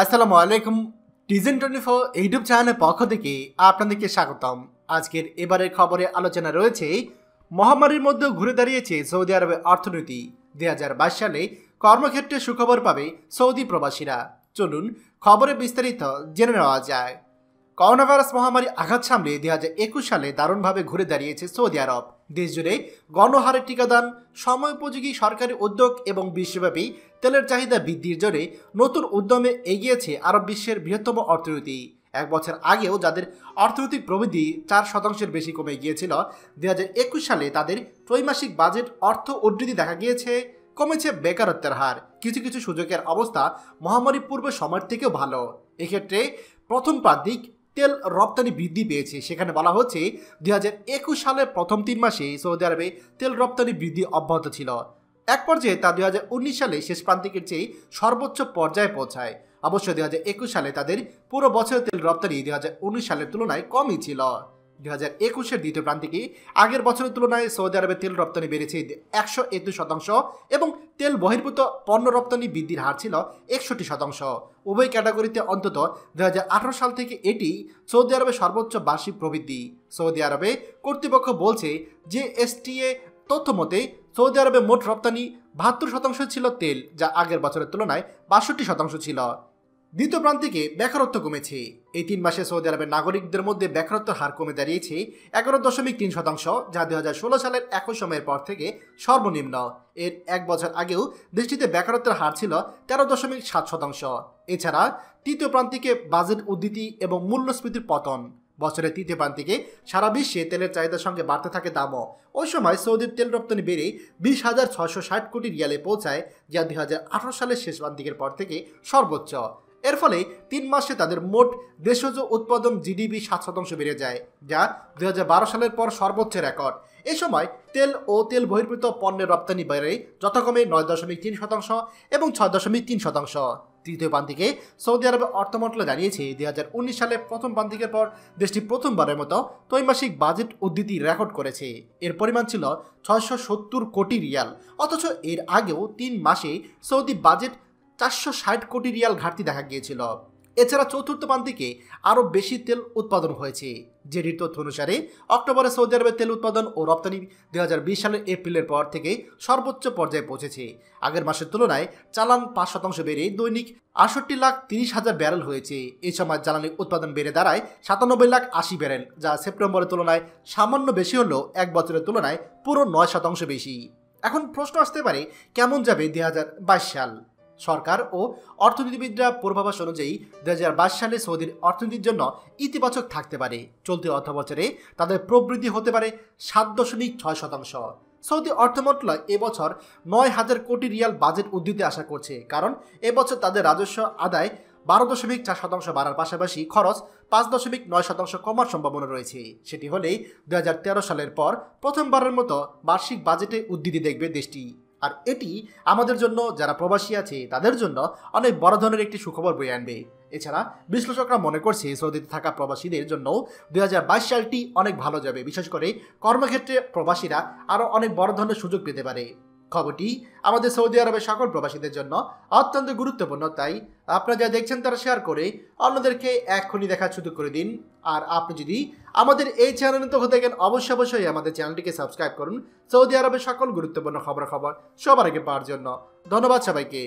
আসসালামু আলাইকুম টিজেন twenty four YouTube চ্যানেলের পক্ষ থেকে আপনাদেরকে স্বাগতম আজকের এবারের খবরে আলোচনা রয়েছে মহামারীর মধ্যে ঘুরে দাঁড়িয়েছে সৌদি আরবের অর্থনীতি দুই সালে কর্মক্ষেত্রে সুখবর পাবে সৌদি প্রবাসীরা চলুন খবরে বিস্তারিত জেনে নেওয়া যায় করোনা ভাইরাস মহামারী আঘাত সামলে দুই হাজার একুশ সালে দারুণভাবে ঘুরে দাঁড়িয়েছে সৌদি আরব দেশজুড়ে গণহারে টিকাদান সময় উপযোগী সরকারি উদ্যোগ এবং বিশ্বব্যাপী তেলের চাহিদা বৃদ্ধির জোরে নতুন উদ্যমে এগিয়েছে আরব বিশ্বের বৃহত্তম অর্থনীতি এক বছর আগেও যাদের অর্থনৈতিক প্রবৃদ্ধি চার শতাংশের বেশি কমে গিয়েছিল দু সালে তাদের ত্রৈমাসিক বাজেট অর্থ উদ্ধৃতি দেখা গিয়েছে কমেছে বেকারত্বের হার কিছু কিছু সুযোগের অবস্থা মহামারী পূর্বে সময়ের থেকেও ভালো এক্ষেত্রে প্রথম প্রান্তিক তেল রপ্তানি বৃদ্ধি পেয়েছে সেখানে বলা হচ্ছে দুই হাজার একুশ সালের প্রথম তিন মাসে সৌদি আরবে তেল রপ্তানি বৃদ্ধি অব্যাহত ছিল এক পর্যায়ে তা দুই সালে শেষ প্রান্তিকের চেয়ে সর্বোচ্চ পর্যায়ে পৌঁছায় অবশ্য দুই সালে তাদের পুরো বছরের তেল রপ্তানি দুই সালের তুলনায় কমই ছিল দু হাজার একুশের দ্বিতীয় প্রান্তিকে আগের বছরের তুলনায় সৌদি আরবে তেল রপ্তানি বেড়েছে একশো একুশ শতাংশ এবং তেল বহির্ভূত পণ্য রপ্তানি বৃদ্ধির হার ছিল একষট্টি শতাংশ উভয় ক্যাটাগরিতে অন্তত দু সাল থেকে এটি সৌদি আরবে সর্বোচ্চ বার্ষিক প্রবৃদ্ধি সৌদি আরবে কর্তৃপক্ষ বলছে যে এসটিএ তথ্য মতে সৌদি আরবে মোট রপ্তানি বাহাত্তর শতাংশ ছিল তেল যা আগের বছরের তুলনায় বাষট্টি শতাংশ ছিল দ্বিতীয় প্রান্তিকে বেকারত্ব কমেছে এই তিন মাসে সৌদি আরবের নাগরিকদের মধ্যে বেকারত্বের হার কমে দাঁড়িয়েছে এগারো দশমিক তিন শতাংশ যা ষোলো সালের একই সময়ের পর থেকে সর্বনিম্ন এর এক বছর আগেও দেশটিতে বেকারত্বের হার ছিল তেরো দশমিক সাত শতাংশ এছাড়া তৃতীয় প্রান্তিকে বাজেট উদ্ধৃতি এবং মূল্যস্ফীতির পতন বছরের তৃতীয় প্রান্তিকে সারা বিশ্বে তেলের চাহিদার সঙ্গে বাড়তে থাকে দামও ওই সময় সৌদির তেল রপ্তানি বেড়ে বিশ হাজার ছশো ষাট কোটি রিয়ালে পৌঁছায় যা দুই সালের শেষ প্রান্তিকের পর থেকে সর্বোচ্চ এর ফলে তিন মাসে তাদের মোট দেশজ উৎপাদন জিডিপি সাত শতাংশ বেড়ে যায় যা দু সালের পর সর্বোচ্চ রেকর্ড এ সময় তেল ও তেল বহির্ভূত পণ্যের রপ্তানি বেড়ে যথাক্রমে নয় দশমিক তিন শতাংশ এবং ছয় দশমিক তিন শতাংশ তৃতীয় প্রান্তিকে সৌদি আরবে অর্থ মন্ত্রণালয় জানিয়েছে দুই সালে প্রথম প্রান্তিকের পর দেশটি প্রথমবারের মতো ত্রৈমাসিক বাজেট উদ্ধৃতি রেকর্ড করেছে এর পরিমাণ ছিল ছয়শো কোটি রিয়াল অথচ এর আগেও তিন মাসে সৌদি বাজেট চারশো ষাট কোটি রিয়াল ঘাটতি দেখা গিয়েছিল এছাড়া চতুর্থ প্রান্তিকে আরও বেশি তেল উৎপাদন হয়েছে যেটির তথ্য অনুসারে অক্টোবরে সৌদি আরবের তেল উৎপাদন ও রপ্তানি দু সালের এপ্রিলের পর থেকে সর্বোচ্চ পর্যায়ে পৌঁছেছে আগের মাসের তুলনায় চালান পাঁচ শতাংশ বেড়ে দৈনিক আষট্টি লাখ তিরিশ হাজার ব্যারেল হয়েছে এ সময় জ্বালানি উৎপাদন বেড়ে দাঁড়ায় সাতানব্বই লাখ আশি ব্যারেল যা সেপ্টেম্বরের তুলনায় সামান্য বেশি হলেও এক বছরের তুলনায় পুরো নয় শতাংশ বেশি এখন প্রশ্ন আসতে পারে কেমন যাবে দুই সাল সরকার ও অর্থনীতিবিদরা পূর্বাভাস অনুযায়ী দু সালে সৌদির অর্থনীতির জন্য ইতিবাচক থাকতে পারে চলতি অর্থবছরে তাদের প্রবৃদ্ধি হতে পারে সাত দশমিক ছয় শতাংশ সৌদি অর্থমন্ত্রণালয় এবছর নয় হাজার কোটি রিয়াল বাজেট উদ্দিতে আশা করছে কারণ এবছর তাদের রাজস্ব আদায় বারো দশমিক চার শতাংশ বাড়ার পাশাপাশি খরচ পাঁচ দশমিক নয় শতাংশ কমার সম্ভাবনা রয়েছে সেটি হলেই দু সালের পর প্রথমবারের মতো বার্ষিক বাজেটে উদ্ধৃতি দেখবে দেশটি আর এটি আমাদের জন্য যারা প্রবাসী আছে তাদের জন্য অনেক বড় ধরনের একটি সুখবর বয়ে আনবে এছাড়া বিশ্লেষকরা মনে করছে সৌদিতে থাকা প্রবাসীদের জন্য দু সালটি অনেক ভালো যাবে বিশেষ করে কর্মক্ষেত্রে প্রবাসীরা আরও অনেক বড় ধরনের সুযোগ পেতে পারে খবরটি আমাদের সৌদি আরবের সকল প্রবাসীদের জন্য অত্যন্ত গুরুত্বপূর্ণ তাই আপনারা যা দেখছেন তারা শেয়ার করে অন্যদেরকে এক্ষুনি দেখার শুরু করে দিন আর আপনি যদি আমাদের এই চ্যানেলে তো হতে গেলেন অবশ্যই অবশ্যই আমাদের চ্যানেলটিকে সাবস্ক্রাইব করুন সৌদি আরবের সকল গুরুত্বপূর্ণ খবরাখবর সবার আগে পাওয়ার জন্য ধন্যবাদ সবাইকে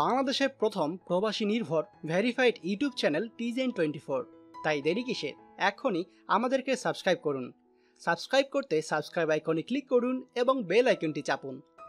বাংলাদেশের প্রথম প্রবাসী নির্ভর ভেরিফাইড ইউটিউব চ্যানেল টিজেন টোয়েন্টি ফোর তাই দেরি কিসে এখনই আমাদেরকে সাবস্ক্রাইব করুন সাবস্ক্রাইব করতে সাবস্ক্রাইব আইকনে ক্লিক করুন এবং বেল আইকনটি চাপুন